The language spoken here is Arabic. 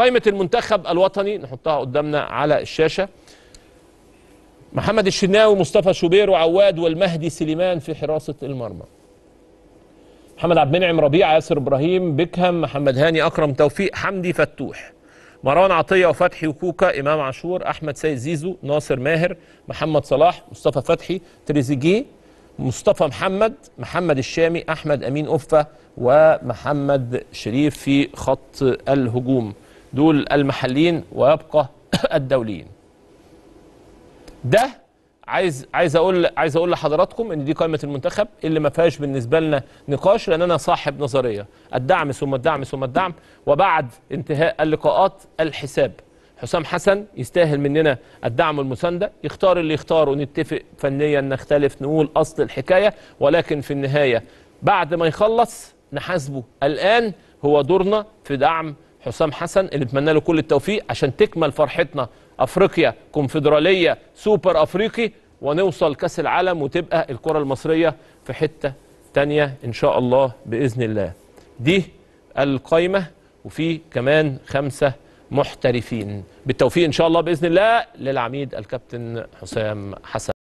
قائمة المنتخب الوطني نحطها قدامنا على الشاشة محمد الشناوي مصطفى شوبير وعواد والمهدي سليمان في حراسة المرمى محمد عبد المنعم ربيع ياسر ابراهيم بكهم محمد هاني اكرم توفيق حمدي فتوح مروان عطيه وفتحي وكوكا امام عاشور احمد سيد زيزو ناصر ماهر محمد صلاح مصطفى فتحي تريزيجيه مصطفى محمد محمد الشامي احمد امين افه ومحمد شريف في خط الهجوم دول المحليين ويبقى الدوليين ده عايز عايز اقول عايز اقول لحضراتكم ان دي قائمه المنتخب اللي ما فيهاش بالنسبه لنا نقاش لان انا صاحب نظريه الدعم ثم الدعم ثم الدعم وبعد انتهاء اللقاءات الحساب حسام حسن يستاهل مننا الدعم والمسانده يختار اللي يختاره نتفق فنيا نختلف نقول اصل الحكايه ولكن في النهايه بعد ما يخلص نحاسبه الان هو دورنا في دعم حسام حسن اللي نتمنى له كل التوفيق عشان تكمل فرحتنا افريقيا كونفدراليه سوبر افريقي ونوصل كاس العالم وتبقى الكره المصريه في حته ثانيه ان شاء الله باذن الله دي القايمه وفي كمان خمسه محترفين بالتوفيق ان شاء الله باذن الله للعميد الكابتن حسام حسن